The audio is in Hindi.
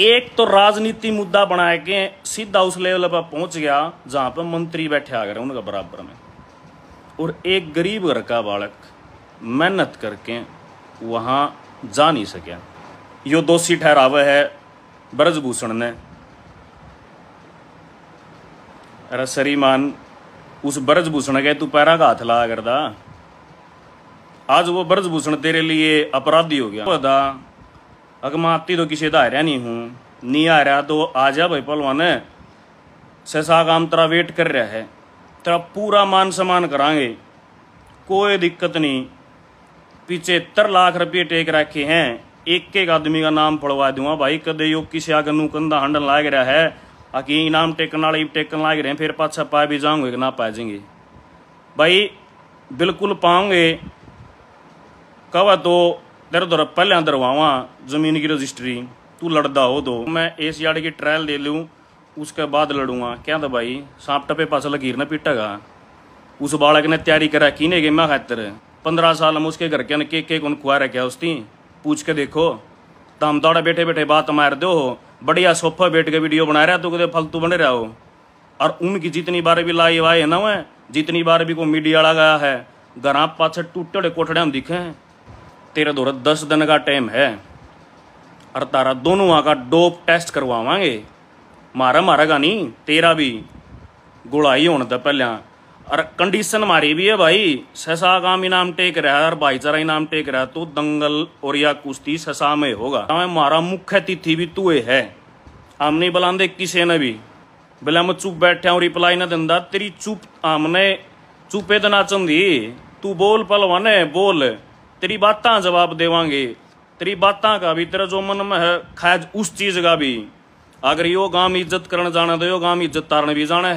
एक तो राजनीति मुद्दा बना के सीधा उस लेवल पर पहुंच गया जहां पर मंत्री बैठे आ गए उनका बराबर में और एक गरीब घर का बालक मेहनत करके वहां जा नहीं सके यो दोषी ठहरावे है ब्रजभूषण ने अरे सरीमान उस ब्रजभूषण के तू पैरा का हाथ लगा करदा आज वो ब्रजभूषण तेरे लिए अपराधी हो गया अगमा तो किसी दा हरा नहीं हूँ नहीं आ रहा तो आ जा भाई पहलवान ससा काम तेरा वेट कर रहा है तेरा पूरा मान सम्मान करांगे कोई दिक्कत नहीं पिछहत्तर लाख रुपये टेक रखे हैं एक एक आदमी का नाम पड़वा दूंगा भाई कदे यो किसी आगे कंधा हंडन लाग रहा है आकी इनाम टेकन वाले टेकन लाग रहे हैं फिर पाछा पा भी जाऊंगे कि ना पा जाएंगे भाई बिल्कुल पाऊंगे कवा तो दर्द और पहले दरवावा जमीन की रजिस्ट्री तू लड़दा हो दो मैं इस यार की ट्रायल दे लूँ उसके बाद लड़ूंगा क्या था भाई सांप टपे पास लकीर ना पीटेगा उस बालक ने तैयारी करा कीने के खातर पंद्रह साल में उसके घर के ने केक केक उन खुआ रखा उसकी पूछ के देखो तम दौड़ा बैठे बैठे बात मार दो हो बढ़िया सोफा बैठ के वीडियो बना रहा तो फलतू बने रहा हो और उनकी जितनी बार भी लाई वाई है ना वह जितनी बार भी कोई मीडिया वाला है घर पाछ टूटे कोठड़े हम दिखे हैं तेरा दो दस दिन का टाइम है और तारा दोनों का डोप टेस्ट करवावांगे मारा मारा नहीं तेरा भी गोलाई होने तो पहले और कंडीशन मारी भी है भाई ससा काम इनाम टेक रहा है और भाईचारा इनाम टेक रहा तू तो दंगल और या कुश्ती ससा में होगा तो मारा मुख्य तिथि भी तू है आम नहीं बुलाते किसी ने भी बोला मैं चुप बैठा हूँ रिप्लाई ना दिता तेरी चुप हमने चुपे तो नाचन दी तू बोल पलवाने बोल तेरी बातां जवाब देवांगे तेरी बातां का भी तेरा जो मन में है खैज उस चीज का भी अगर यो गांव इज्जत करण जाने तो यो गांव इज्जत तारण भी जाने